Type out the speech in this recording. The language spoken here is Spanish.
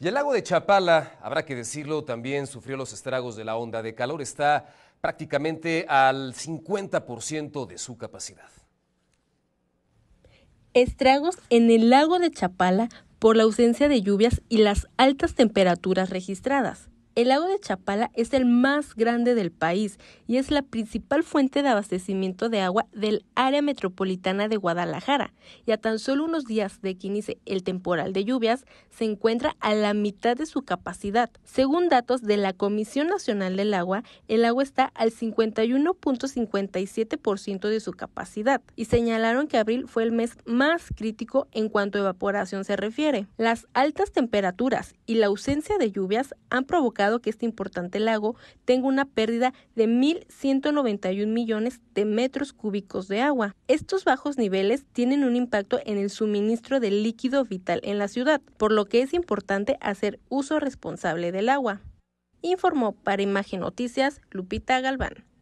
Y el lago de Chapala, habrá que decirlo, también sufrió los estragos de la onda de calor. Está prácticamente al 50% de su capacidad. Estragos en el lago de Chapala por la ausencia de lluvias y las altas temperaturas registradas. El lago de Chapala es el más grande del país y es la principal fuente de abastecimiento de agua del área metropolitana de Guadalajara. Y a tan solo unos días de que inicie el temporal de lluvias, se encuentra a la mitad de su capacidad. Según datos de la Comisión Nacional del Agua, el agua está al 51.57% de su capacidad y señalaron que abril fue el mes más crítico en cuanto a evaporación se refiere. Las altas temperaturas y la ausencia de lluvias han provocado que este importante lago tenga una pérdida de 1.191 millones de metros cúbicos de agua. Estos bajos niveles tienen un impacto en el suministro de líquido vital en la ciudad, por lo que es importante hacer uso responsable del agua. Informó para Imagen Noticias Lupita Galván.